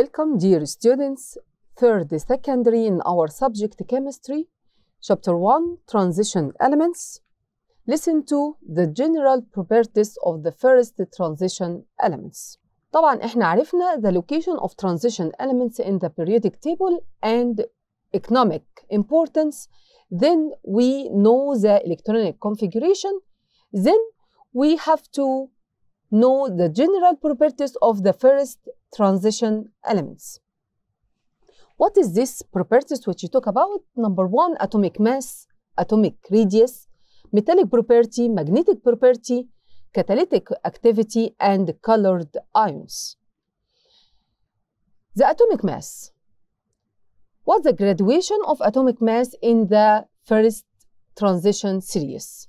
Welcome, dear students. Third secondary in our subject chemistry, chapter 1 transition elements. Listen to the general properties of the first transition elements. طبعا احنا عرفنا the location of transition elements in the periodic table and economic importance. Then we know the electronic configuration. Then we have to know the general properties of the first transition elements. What is this properties which you talk about? Number one, atomic mass, atomic radius, metallic property, magnetic property, catalytic activity, and colored ions. The atomic mass. What's the graduation of atomic mass in the first transition series?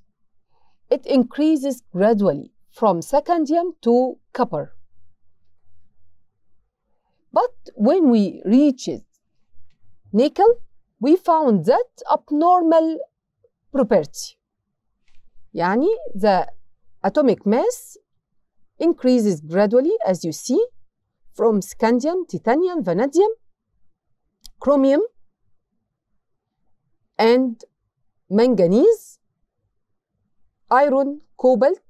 It increases gradually from scandium to copper. But when we reached nickel, we found that abnormal property. Yani, the atomic mass increases gradually as you see from scandium, titanium, vanadium, chromium, and manganese, iron, cobalt,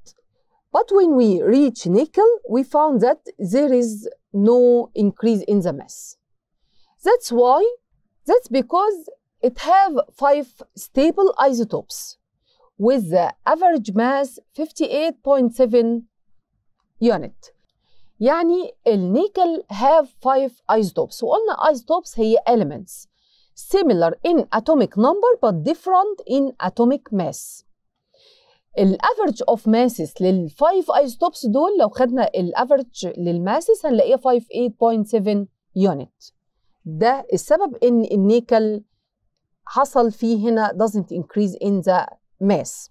but when we reach nickel, we found that there is no increase in the mass. That's why, that's because it have five stable isotopes with the average mass 58.7 unit. يعني النيكل have five isotopes وقلنا isotopes هي elements similar in atomic number but different in atomic mass. الافرج اوف ماسس للفايف ايزوتوبس دول لو خدنا الافرج للماسس هنلاقيها 58.7 يونت ده السبب ان النيكل حصل فيه هنا doesn't increase in the mass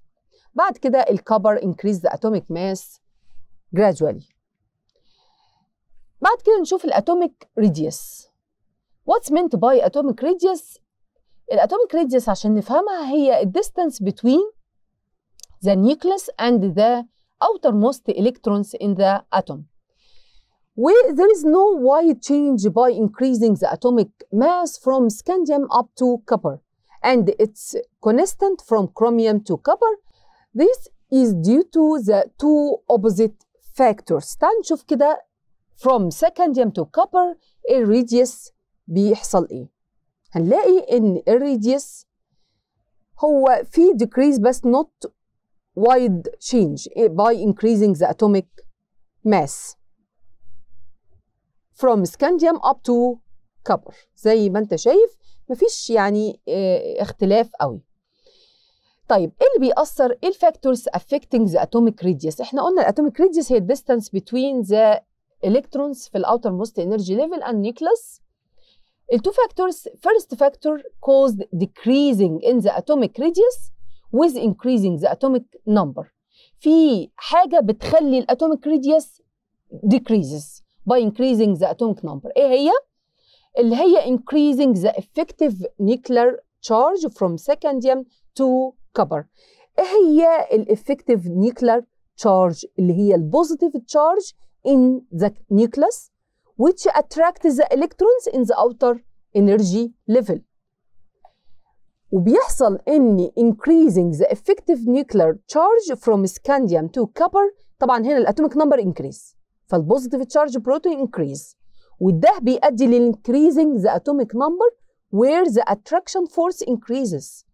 بعد كده الكبر increase the atomic mass gradually بعد كده نشوف الاتوميك radius what's meant by atomic radius الاتوميك radius عشان نفهمها هي distance between the nucleus and the outermost electrons in the atom. Well, there is no wide change by increasing the atomic mass from scandium up to copper, and it's constant from chromium to copper. This is due to the two opposite factors. نشوف كده from scandium to copper الريديوس بيحصل ايه؟ هنلاقي ان الريديوس هو في decrease بس not wide change by increasing the atomic mass from scandium up to copper زي ما انت شايف مفيش يعني اختلاف قوي طيب ايه اللي بيأثر ايه الفاكتورز affecting the atomic radius احنا قلنا الاتوميك radius هي distance between the electrons في الاوتر موست energy level and nucleus التو فاكتورز first factor caused decreasing in the atomic radius with increasing the atomic number في حاجة بتخلي الاتوميك radius decreases by increasing the atomic number ايه هي؟ اللي هي increasing the effective nuclear charge from secondium to copper ايه هي الeffective nuclear charge اللي هي البوزيتيف charge in the nucleus which attracts the electrons in the outer energy level وبيحصل ان increasing the effective nuclear charge from scandium to copper طبعا هنا الاتوميك نمبر increase فالبوزيتيف تشارج بروتون increase وده بيؤدي لل increasing the atomic number where the attraction force increases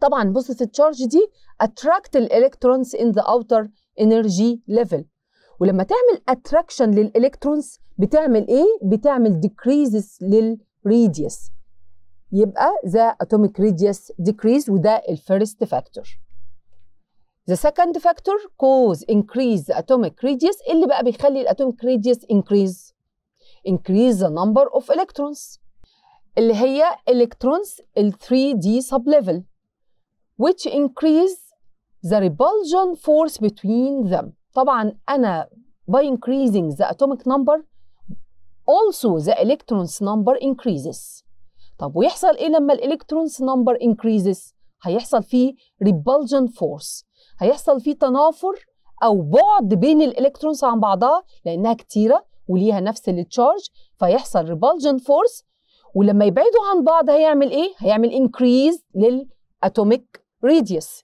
طبعا بوزيتيف تشارج دي attract الالكترونز in the outer energy level ولما تعمل attraction للالكترونز بتعمل ايه بتعمل decreases للريديوس يبقى the atomic radius decrease وده الفيرست فاكتور The second factor cause increase the atomic radius اللي بقى بيخلي الاتوميك radius increase increase the number of electrons اللي هي electrons ال 3D sublevel which increase the repulsion force between them طبعا أنا by increasing the atomic number also the electrons number increases طب ويحصل ايه لما الالكترونز نمبر انكريزز هيحصل فيه ريبلجن فورس هيحصل فيه تنافر او بعد بين الالكترونز عن بعضها لانها كتيره وليها نفس التشارج فيحصل ريبلجن فورس ولما يبعدوا عن بعض هيعمل ايه هيعمل انكريز للاتوميك radius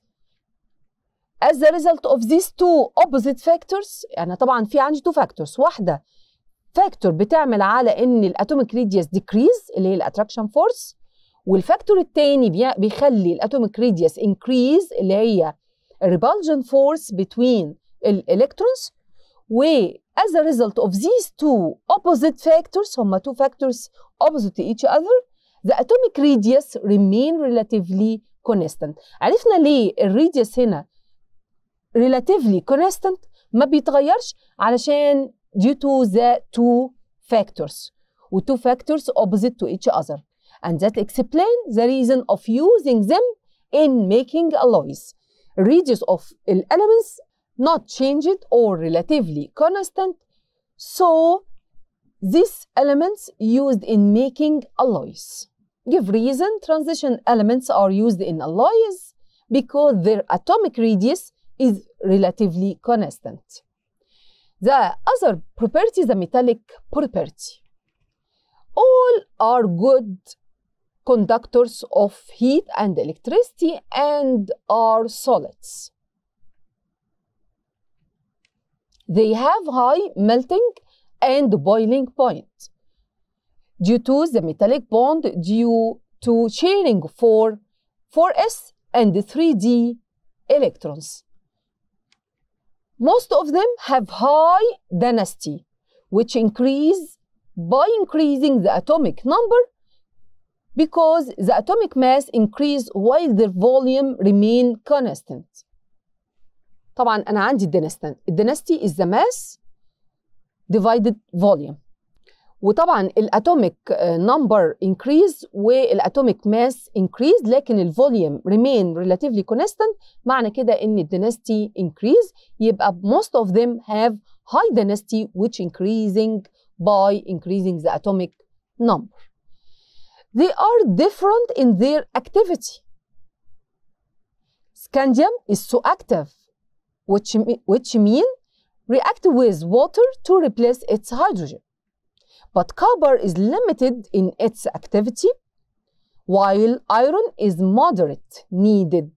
as a result of these two opposite factors يعني طبعا في عندي two factors واحده فاكتور بتعمل على ان الاتوميك ريديوس ديكريز اللي هي الاتراكشن فورس والفاكتور الثاني بيخلي الاتوميك ريديوس انكريز اللي هي الريبالجن فورس بتوين الالكترونز و as a result of these two opposite factors هما two factors opposite to each other the atomic radius remain relatively constant عرفنا ليه radius هنا relatively constant ما بيتغيرش علشان due to the two factors with two factors opposite to each other and that explains the reason of using them in making alloys. Radius of elements not changed or relatively constant so these elements used in making alloys. Give reason transition elements are used in alloys because their atomic radius is relatively constant. The other property, the metallic property. All are good conductors of heat and electricity and are solids. They have high melting and boiling point due to the metallic bond due to sharing for 4s and 3d electrons. Most of them have high density, which increase by increasing the atomic number because the atomic mass increase while their volume remain constant. طبعا أنا عندي الدنستان. density is the mass divided volume. وطبعا الاتوميك نمبر انكريز والاتوميك ماس انكريز لكن الفوليوم ريمين ريلاتيفلي كونستنت معنى كده ان the انكريز يبقى most of them have high density which increasing by increasing the atomic number they are different in their activity scandium is so active which which mean react with water to replace its hydrogen but copper is limited in its activity, while iron is moderate, needed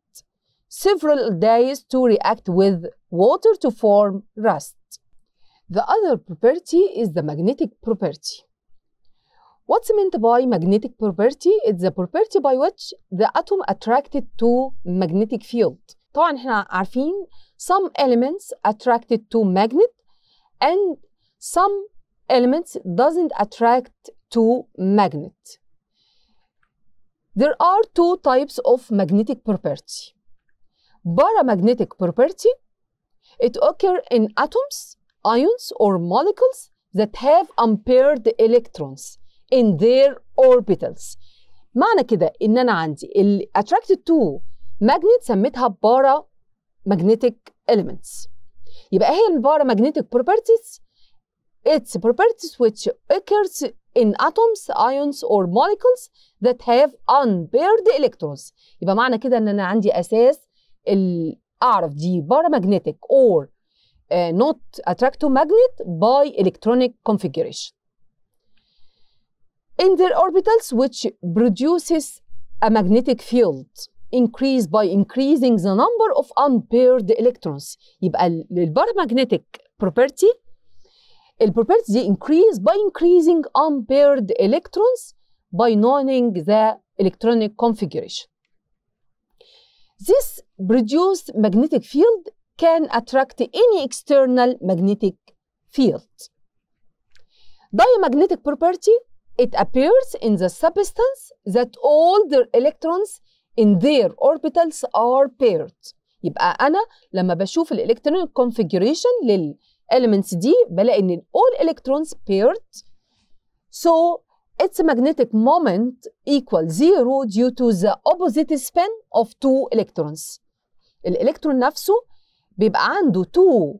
several days to react with water to form rust. The other property is the magnetic property. What's meant by magnetic property? It's the property by which the atom attracted to magnetic field. طبعا احنا عارفين some elements attracted to magnet and some elements doesn't attract to magnet. There are two types of magnetic property. Paramagnetic property, it occurs in atoms, ions, or molecules that have unpaired electrons in their orbitals. معنى كده إن أنا عندي اللي attracted to magnet سميتها paramagnetic elements. يبقى هي magnetic properties its properties which occurs in atoms, ions or molecules that have unpaired electrons. يبقى معنى كده ان انا عندي اساس اعرف دي paramagnetic or uh, not magnet by electronic configuration. In their orbitals which produces a magnetic field increase by increasing the number of unpaired electrons. يبقى paramagnetic property البروبرتي increase by increasing unpaired electrons by knowing the electronic configuration. This produced magnetic field can attract any external magnetic field. Diamagnetic property, it appears in the substance that all the electrons in their orbitals are paired. يبقى أنا لما بشوف الإلكترونيك configuration لل elements دي بلاقي ان all electrons paired so its magnetic moment equal zero due to the opposite spin of two electrons الالكترون نفسه بيبقى عنده two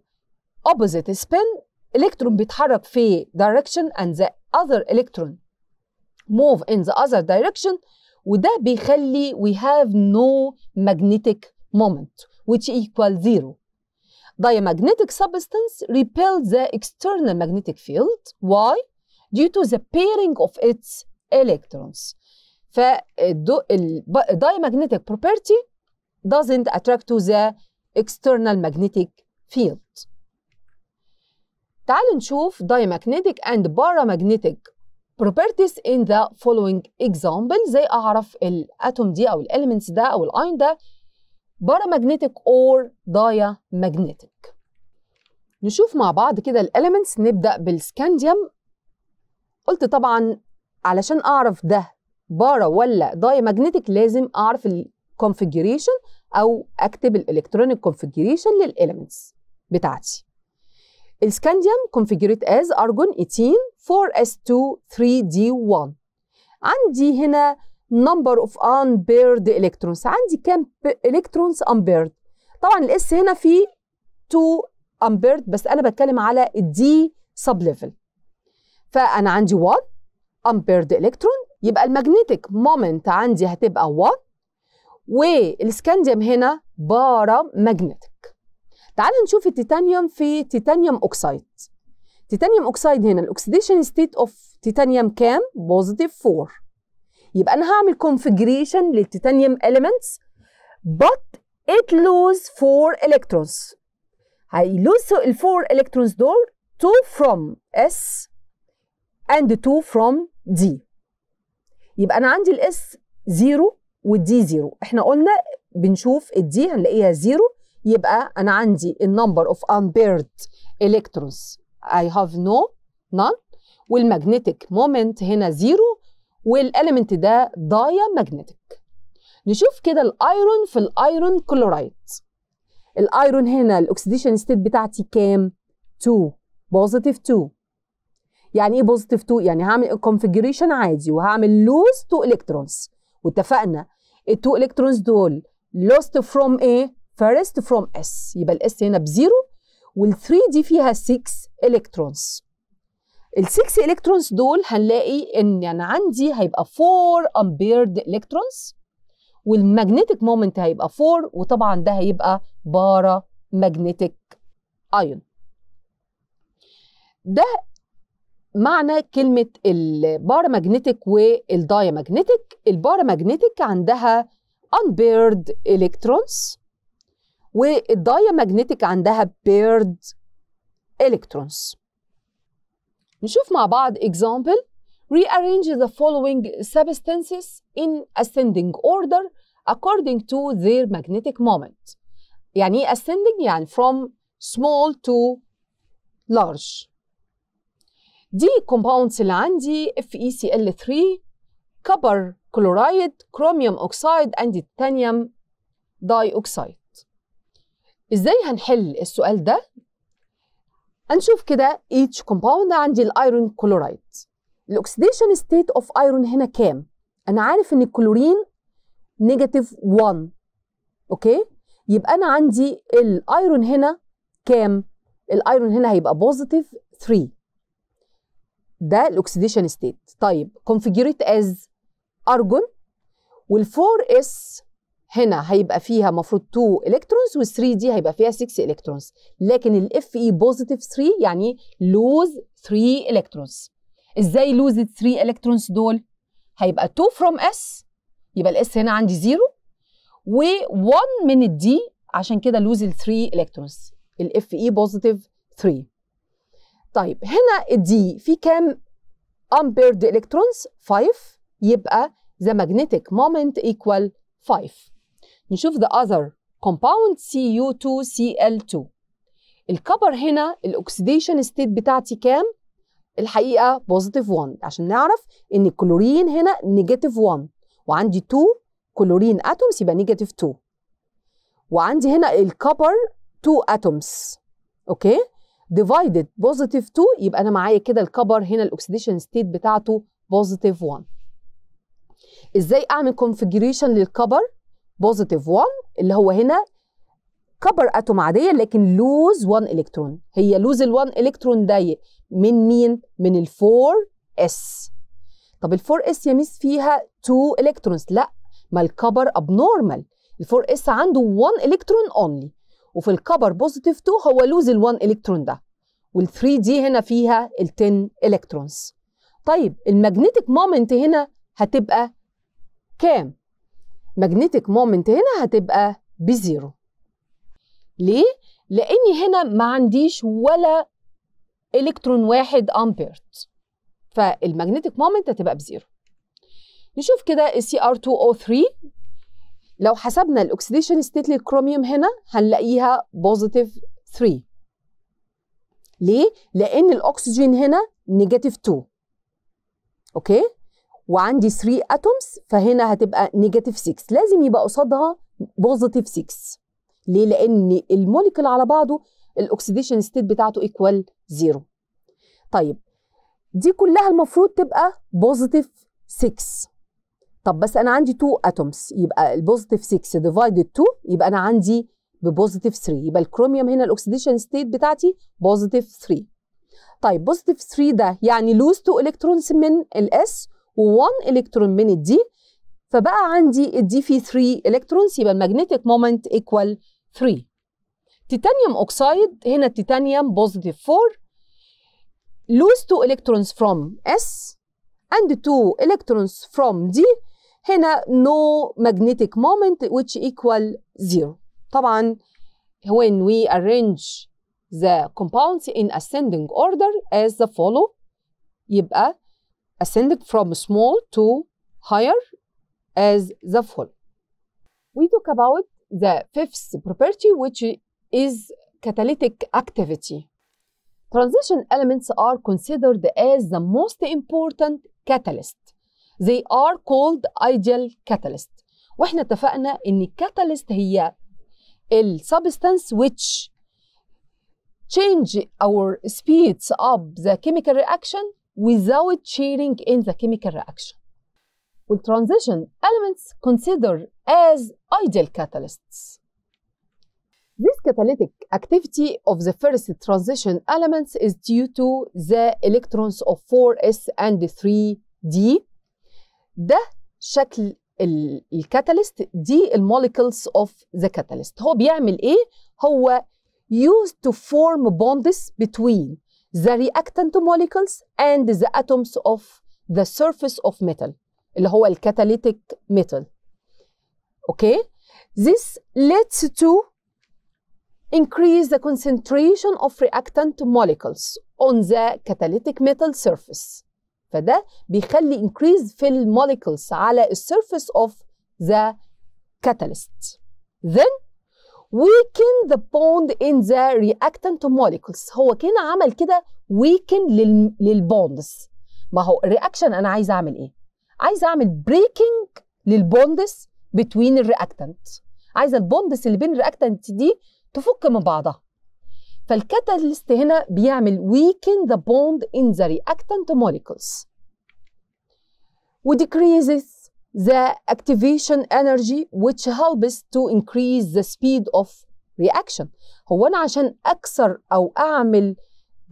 opposite spin electron بيتحرك في direction and the other electron move in the other direction وده بيخلي we have no magnetic moment which equals zero diamagnetic substance repels the external magnetic field. Why? Due to the pairing of its electrons. Eh, diamagnetic eh, eh, property doesn't attract to the external magnetic field. تعالوا نشوف diamagnetic and paramagnetic properties in the following example زي أعرف الأتوم دي أو الألمنتس ده أو الأين ده اور or diamagnetic نشوف مع بعض كده الاليمنتس نبدا بالسكانديوم قلت طبعا علشان اعرف ده بارا ولا diamagnetic لازم اعرف الكونفيجريشن او اكتب الالكترونيك كونفيجريشن للاليمنتس بتاعتي السكانديوم كونفيجريت از ارجون 18 4s2 3d1 عندي هنا number of unpaired electrons عندي كام electrons unpaired طبعا الاس هنا فيه 2 unpaired بس انا بتكلم على الدي سب ليفل فانا عندي 1 unpaired electron يبقى الماجنتيك moment عندي هتبقى 1 والسكانديوم هنا بارا ماجنتيك تعال نشوف التيتانيوم في تيتانيوم اوكسايد تيتانيوم اوكسايد هنا الاكسديشن ستيت اوف تيتانيوم كام بوزيتيف 4 يبقى انا هعمل configuration للتيتانيوم elements but it lose 4 electrons هيلوز الفور electrons دول 2 from S and 2 from D يبقى انا عندي الاس 0 والدي 0 احنا قلنا بنشوف الدي هنلاقيها 0 يبقى انا عندي النمبر اوف unpaired electrons I have no none والماجنتيك moment هنا 0 والاليمنت ده دايا ماجنتيك نشوف كده الايرون في الايرون كلورايد الايرون هنا الاكسديشن ستيت بتاعتي كام 2 بوزيتيف 2 يعني ايه بوزيتيف 2 يعني هعمل كونفيجريشن عادي وهعمل لوز 2 الكترونز واتفقنا ال 2 الكترونز دول لوست فروم ايه فيرست فروم اس يبقى الاس هنا بزيرو وال 3 دي فيها 6 الكترونز ال6 الكترونز دول هنلاقي ان انا يعني عندي هيبقى 4 امبيرد الكترونز والماجنتيك مومنت هيبقى 4 وطبعا ده هيبقى بارا ماجنتيك ايون ده معنى كلمة ماجنتيك البارا ماجنتيك عندها unpaired electrons ماجنتيك عندها paired electrons نشوف مع بعض example rearrange the following substances in ascending order according to their magnetic moment يعني ascending يعني from small to large دي compounds اللي عندي FeCl3 copper chloride chromium oxide and titanium dioxide ازاي هنحل السؤال ده هنشوف كده each compound عندي الايرون كلورايد الاكسديشن ستيت اوف ايرون هنا كام انا عارف ان الكلورين نيجاتيف 1 اوكي يبقى انا عندي الايرون هنا كام الايرون هنا هيبقى بوزيتيف 3 ده الاكسديشن ستيت طيب كونفيجريت از ارجون وال4 s هنا هيبقى فيها مفروض 2 الكترونز وال3 دي هيبقى فيها 6 الكترونز لكن الاف اي بوزيتيف 3 يعني لوز 3 الكترونز ازاي لوز 3 الكترونز دول هيبقى 2 فروم اس يبقى الاس هنا عندي 0 و1 من الدي عشان كده لوز 3 الكترونز الاف اي بوزيتيف 3 طيب هنا الدي في كام امبيرد الكترونز 5 يبقى the magnetic moment equal 5 نشوف the other compound CU2Cl2 الكبر هنا الاكسديشن ستيت بتاعتي كام؟ الحقيقه بوزيتيف 1 عشان نعرف ان الكلورين هنا نيجاتيف 1 وعندي 2 كلورين اتومز يبقى نيجاتيف 2 وعندي هنا الكبر 2 اتومز اوكي ديفايدد بوزيتيف 2 يبقى انا معايا كده الكبر هنا الاكسديشن ستيت بتاعته بوزيتيف 1 ازاي اعمل كونفيجريشن للكبر بوزيتيف 1 اللي هو هنا كبر اتوم عاديه لكن لوز 1 الكترون هي لوز ال1 الكترون ضيق من مين من ال4 اس طب ال4 اس يا ميس فيها 2 الكترونز لا ما الكبر اب نورمال ال4 اس عنده 1 الكترون اونلي وفي الكبر بوزيتيف 2 هو لوز ال1 الكترون ده وال3 دي هنا فيها ال10 الكترونز طيب المagnetic مومنت هنا هتبقى كام ماجنتيك مومنت هنا هتبقى بزيرو ليه؟ لاني هنا ما عنديش ولا الكترون واحد امبيرت فالماجنتيك مومنت هتبقى بزيرو نشوف كده Cr2O3 لو حسبنا الاكسديشن ستيت للكروميوم هنا هنلاقيها بوزيتيف 3 ليه؟ لان الاكسجين هنا نيجاتيف 2 اوكي وعندي 3 اتومز فهنا هتبقى نيجاتيف 6 لازم يبقى قصادها بوزيتيف 6 ليه لان الموليكول على بعضه الاكسيديشن ستيت بتاعته ايكوال زيرو طيب دي كلها المفروض تبقى بوزيتيف 6 طب بس انا عندي 2 اتومز يبقى البوزيتيف 6 ديفايدد 2 يبقى انا عندي ببوزيتيف 3 يبقى الكروميوم هنا الاكسيديشن ستيت بتاعتي بوزيتيف 3 طيب بوزيتيف 3 ده يعني لوز 2 الكترونز من الاس و1 الكترون من الدي فبقى عندي الدي d 3 الكترونز يبقى magnetic moment equal 3 تيتانيوم اوكسيد هنا التيتانيوم بوزيتيف 4 lose 2 electrons from S and 2 electrons from D هنا no magnetic moment which equal 0 طبعا when we arrange the compounds in ascending order as the follow يبقى ascended from small to higher as the fall. We talk about the fifth property, which is catalytic activity. Transition elements are considered as the most important catalyst. They are called ideal catalyst. واحنا اتفقنا ان الكاتاليست هي substance which change our speeds up the chemical reaction without cheating in the chemical reaction. With transition elements considered as ideal catalysts. This catalytic activity of the first transition elements is due to the electrons of 4s and 3d. ده شكل الكاتاليست دي الموليكلز اوف ذا كاتاليست هو بيعمل ايه هو used to form bonds between the reactant molecules and the atoms of the surface of metal اللي هو الكاتاليتيك metal okay this leads to increase the concentration of reactant molecules on the catalytic metal surface فده بيخلي increase في molecules على surface of the catalyst then weaken the bond in the reactant molecules هو كان عمل كده weaken لل... للبوندس ما هو الرياكشن انا عايز اعمل ايه عايز اعمل بريكنج للبوندس بتوين الرياكتنت عايزه البوندس اللي بين الرياكتنت دي تفك من بعضها فالكاتاليست هنا بيعمل weaken the bond in the reactant molecules و decreases the activation energy which helps to increase the speed of reaction هو انا عشان اكسر او اعمل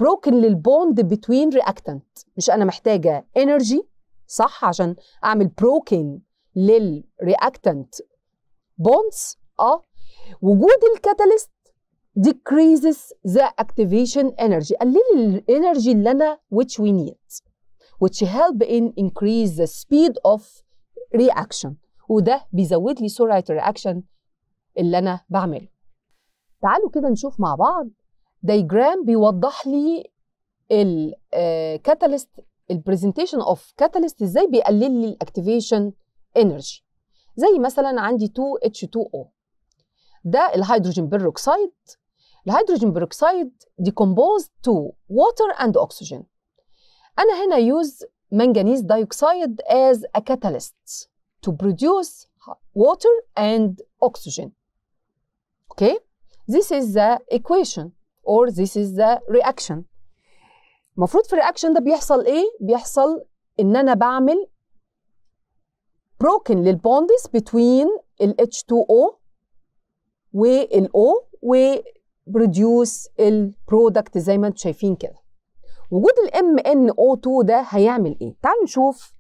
broken للبوند between reactant مش انا محتاجه energy صح عشان اعمل broken للreactant bonds اه وجود الكاتاليست decreases the activation energy قلل الانرجي اللي انا which we need which help in increase the speed of رياكشن وده بيزود لي سرعه الرياكشن اللي انا بعمله تعالوا كده نشوف مع بعض دايجرام بيوضح لي الكاتاليست البرزنتيشن اوف كاتاليست ازاي بيقلل لي الاكتيفيشن انرجي زي مثلا عندي 2 H2O ده الهيدروجين بيروكسيد الهيدروجين بيروكسيد ديكومبوز تو ووتر اند اوكسجين انا هنا يوز manganese dioxide as a catalyst to produce water and oxygen. Okay, this is the equation or this is the reaction. المفروض في الرياكشن ده بيحصل ايه؟ بيحصل ان انا بعمل broken للبوندز between ال H2O وال O وبروديوس البرودكت زي ما انتم شايفين كده. وجود الام ان او 2 ده هيعمل ايه تعالوا نشوف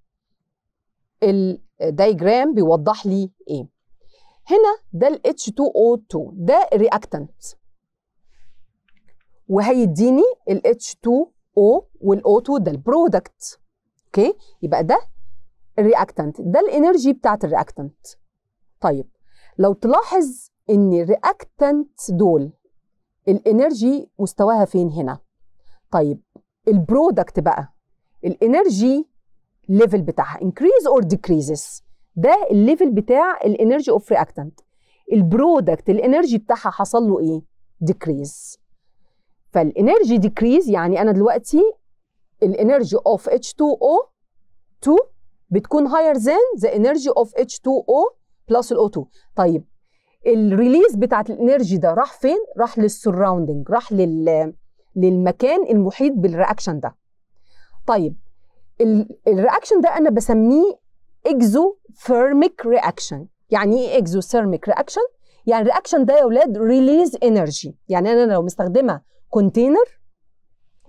الدايجرام بيوضح لي ايه هنا ده ال H2O2 ده رياكتنت وهيديني ال H2O وال O2 ده البرودكت اوكي يبقى ده الرياكتنت ده الانرجي بتاعت الرياكتنت طيب لو تلاحظ ان الرياكتنت دول الانرجي مستواها فين هنا طيب البرودكت بقى الانرجي ليفل بتاعها انكريز اور ديكريزز ده الليفل بتاع الانرجي اوف رياكتنت البرودكت الانرجي بتاعها حصل له ايه ديكريز فالانرجي ديكريز يعني انا دلوقتي الانرجي اوف H2O 2 بتكون هاير ذان ذا انرجي اوف H2O بلس الاو 2 طيب الريليز بتاعت الانرجي ده راح فين راح للسراوندنج راح لل للمكان المحيط بالرياكشن ده طيب الرياكشن ده انا بسميه اكزو ثيرميك رياكشن يعني ايه اكزو ثيرميك رياكشن يعني الرياكشن ده يا اولاد ريليز انرجي يعني انا لو مستخدمه كونتينر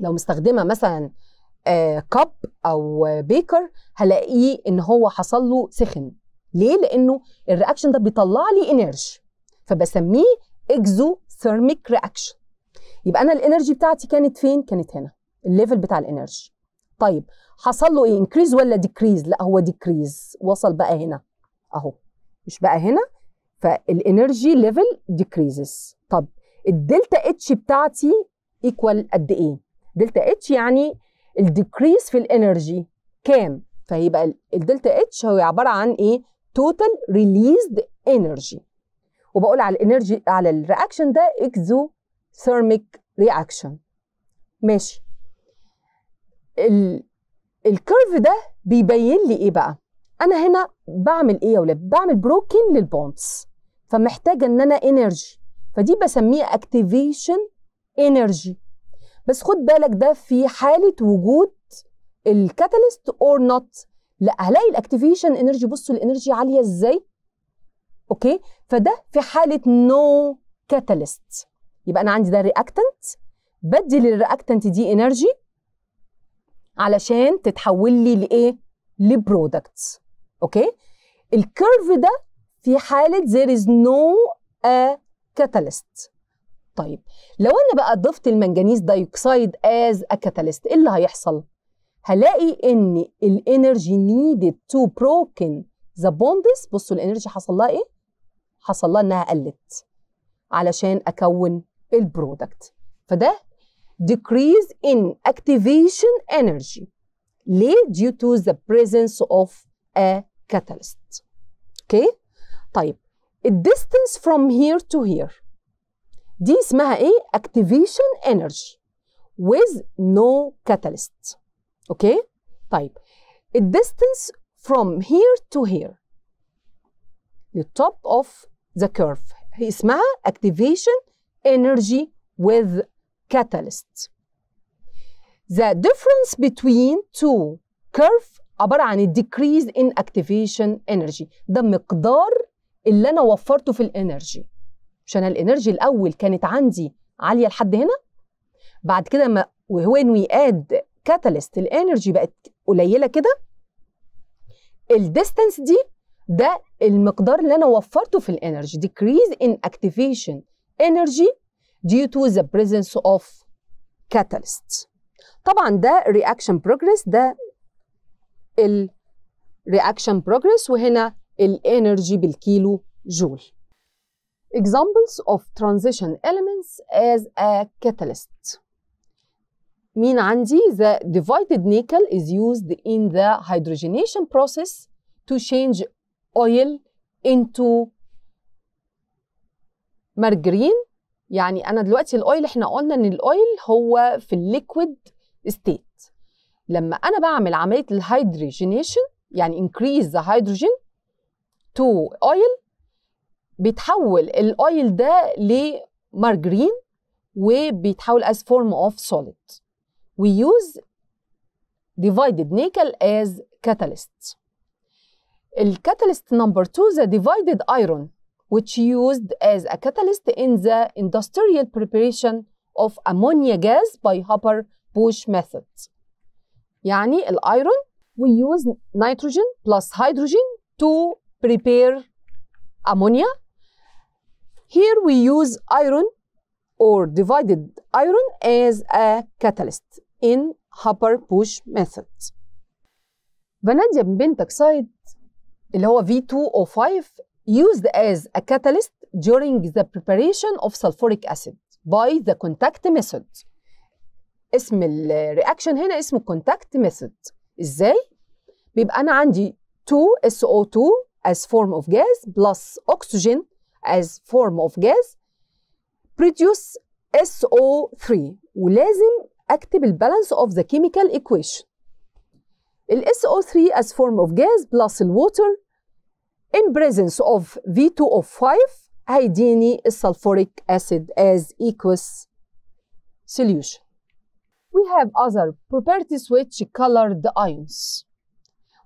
لو مستخدمه مثلا آه كب او بيكر هلاقيه ان هو حصل له سخن ليه لانه الرياكشن ده بيطلع لي انرجي فبسميه اكزو ثيرميك رياكشن يبقى انا الانرجي بتاعتي كانت فين كانت هنا الليفل بتاع الانرجي طيب حصل له ايه انكريز ولا ديكريز لا هو ديكريز وصل بقى هنا اهو مش بقى هنا فالانرجي ليفل ديكريزز طب الدلتا اتش بتاعتي ايكوال قد ايه دلتا اتش يعني الديكريز في الانرجي كام فيبقى الدلتا اتش هو عباره عن ايه توتال ريليزد انرجي وبقول على الانرجي على الرياكشن ده اكزو thermic reaction ماشي ال... الكيرف ده بيبين لي ايه بقى انا هنا بعمل ايه يا ولاد بعمل بروكن للبوندز فمحتاجه ان انا انرجي فدي بسميه اكتيفيشن انرجي بس خد بالك ده في حاله وجود الكاتاليست اور نوت لا هلاقي الاكتيفيشن انرجي بصوا الانرجي عاليه ازاي اوكي فده في حاله نو no كاتاليست يبقى انا عندي ده رياكتنت بدي للرياكتنت دي انرجي علشان تتحول لي لايه لبرودكت اوكي الكيرف ده في حاله there is no a catalyst طيب لو انا بقى ضفت المنجنيز دايوكسيد از ا كاتاليست ايه اللي هيحصل هلاقي ان الانرجي نيدد تو بروكن ذا بوندس بصوا الانرجي حصل لها ايه حصل لها انها قلت علشان اكون البرودكت فده decrease in activation energy ليه due to the presence of a catalyst اوكي okay. طيب distance from here to here دي اسمها ايه activation energy with no catalyst اوكي okay. طيب distance from here to here the top of the curve هي اسمها activation energy with catalyst. The difference between two curve عبارة عن decrease in activation energy ده مقدار اللي أنا وفرته في الانرجي مش أنا الانرجي الأول كانت عندي عالية لحد هنا بعد كده ما when we add catalyst الانرجي بقت قليلة كده الديستنس دي ده المقدار اللي أنا وفرته في الانرجي decrease in activation energy due to the presence of catalysts. طبعا ده reaction progress ده ال reaction progress وهنا energy بالكيلو جول. Examples of transition elements as a catalyst. مين عندي the divided nickel is used in the hydrogenation process to change oil into مارجرين يعني انا دلوقتي الاويل احنا قلنا ان الاويل هو في الليكويد ستيت لما انا بعمل عمليه الهيدروجينيشن يعني انكريز ذا هيدروجين تو اويل بيتحول الاويل ده لمارجرين وبيتحول as form of solid we use divided nickel as catalyst الكاتاليست نمبر 2 the divided iron which used as a catalyst in the industrial preparation of ammonia gas by Hopper Bush method. يعني الايرون we use nitrogen plus hydrogen to prepare ammonia. Here we use iron or divided iron as a catalyst in Hopper Bush method. vanadium pentoxide اللي هو V2O5 used as a catalyst during the preparation of sulfuric acid by the contact method. اسم الرياكشن هنا اسمه contact method. ازاي؟ بيبقى انا عندي 2SO2 as form of gas plus oxygen as form of gas produce SO3 ولازم اكتب البالانس of the chemical equation. ال SO3 as form of gas plus water. In presence of V2O5, hydini sulfuric acid as aqueous solution. We have other properties which color the ions.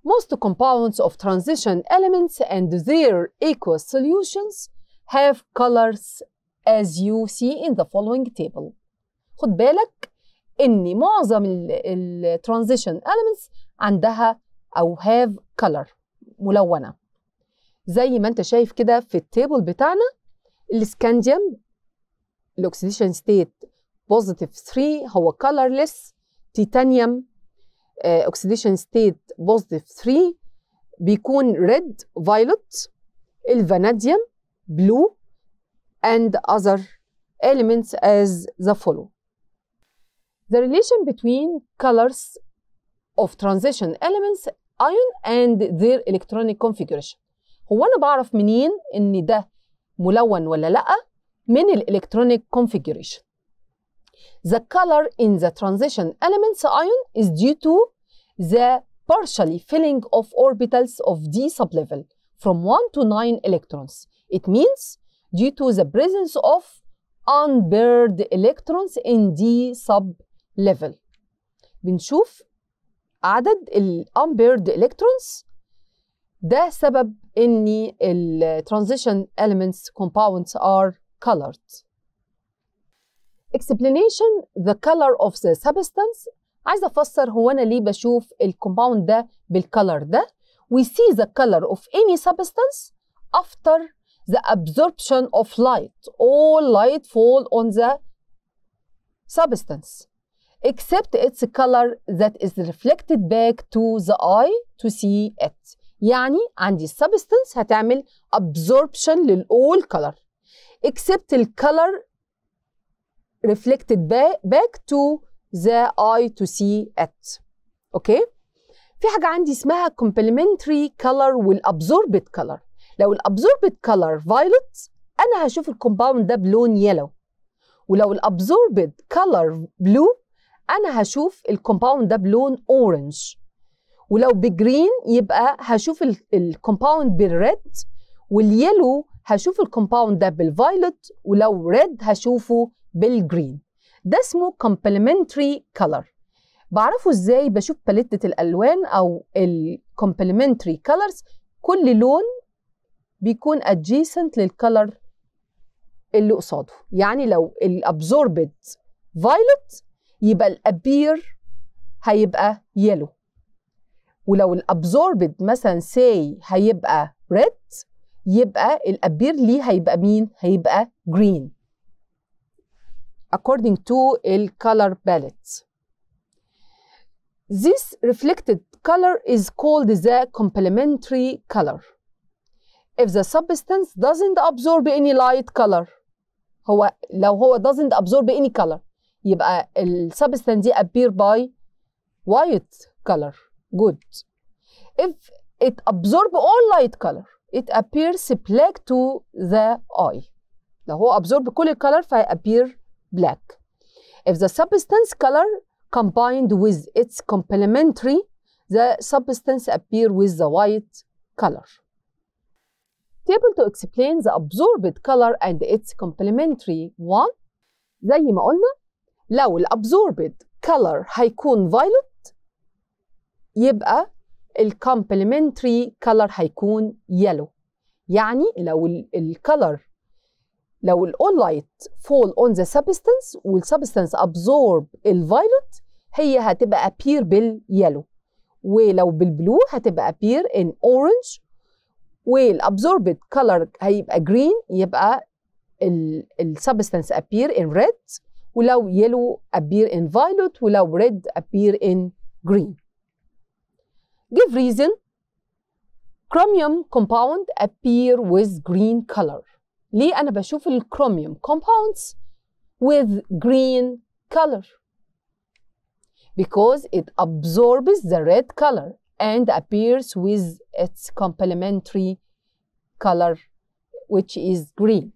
Most compounds of transition elements and their aqueous solutions have colors as you see in the following table. خد بالك ان معظم الترانزيشن elements عندها او have color ملونه زي ما انت شايف كده في التيبل بتاعنا السكانديوم الاكسيديشن ستيت بوزيتيف 3 هو colorless تيتانيوم اوكسيديشن ستيت بوزيتيف 3 بيكون ريد فايلوت الفاناديوم بلو and other elements as the follow. The relation between colors of transition elements ion and their electronic configuration. هو انا بعرف منين ان ده ملون ولا لا من الالكترونيك configuration the color in the transition elements ion is due to the partially filling of orbitals of d sublevel from 1 to 9 electrons it means due to the presence of unpaired electrons in d sublevel بنشوف عدد ال unpaired electrons ده سبب ان الترانزيشن elements compounds are colored explanation the color of the substance عايزه افسر هو انا ليه بشوف الكومباوند ده بالكلر ده we see the color of any substance after the absorption of light all light fall on the substance except its color that is reflected back to the eye to see it يعني عندي substance هتعمل absorption للأول color except color reflected back to the eye to see it اوكي في حاجه عندي اسمها complementary color والabsorbed color لو الabsorbed color violet انا هشوف الكومباوند ده بلون يلو ولو الابزوربد color بلو انا هشوف الكومباوند ده بلون اورنج ولو بجرين يبقى هشوف الكومباوند بالريد واليلو هشوف الكومباوند ده بالفايلوت ولو ريد هشوفه بالجرين ده اسمه complementary color بعرفه ازاي بشوف باليتة الالوان او الكومبلمنتري colors كل لون بيكون adjacent للكلر اللي قصاده يعني لو الابزوربت فايلوت يبقى الابير هيبقى يلو ولو الابزوربد مثلا ساي هيبقى ريد يبقى الابير لي هيبقى مين هيبقى جرين according to color palette This reflected color is called the complementary color. If the substance doesn't absorb any light color هو لو هو doesn't absorb any color يبقى substance دي appear by white color good. If it absorbs all light color, it appears black to the eye. لو هو absorb كل color فهي appear black. If the substance color combined with its complementary, the substance appear with the white color. Table to explain the absorbed color and its complementary one. زي ما قلنا لو الabsorbed color هيكون violet يبقى الكومبلمنتري كلر هيكون يلو يعني لو الكلر لو الاون لايت فول اون ذا سبستنس والسبستنس ابزورب الفايلوت هي هتبقى ابير باليلو ولو بالبلو هتبقى ابير ان اورنج والابزوربد كلر هيبقى جرين يبقى السبستنس ابير ان ريد ولو يلو ابير ان فايلوت ولو ريد ابير ان جرين give reason, chromium compound appear with green color. ليه أنا بشوف الكروميوم compounds with green color? Because it absorbs the red color and appears with its complementary color, which is green.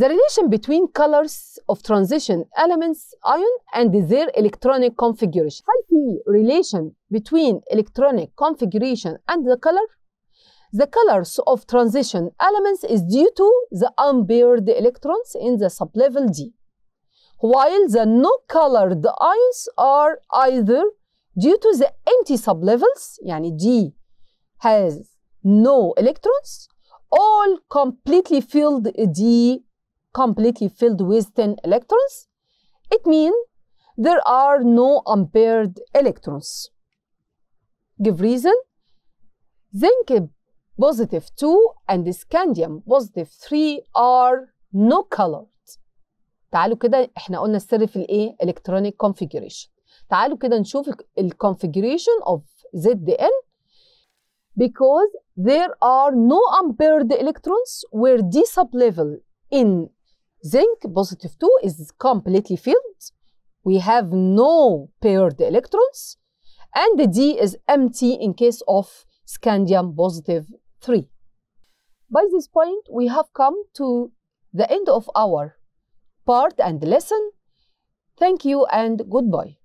The relation between colors of transition elements ion and their electronic configuration. هل the relation between electronic configuration and the color? The colors of transition elements is due to the unpaired electrons in the sublevel D, while the no-colored ions are either due to the empty sublevels, يعني D has no electrons, all completely filled D completely filled with 10 electrons, it means there are no unpaired electrons. Give reason, zinc positive 2 and scandium positive 3 are no colored. تعالوا كده احنا قلنا السر في الايه electronic configuration. تعالوا كده نشوف ال configuration of ZN because there are no unpaired electrons where d sublevel in Zinc positive 2 is completely filled. We have no paired electrons. And the D is empty in case of scandium positive 3. By this point, we have come to the end of our part and lesson. Thank you and goodbye.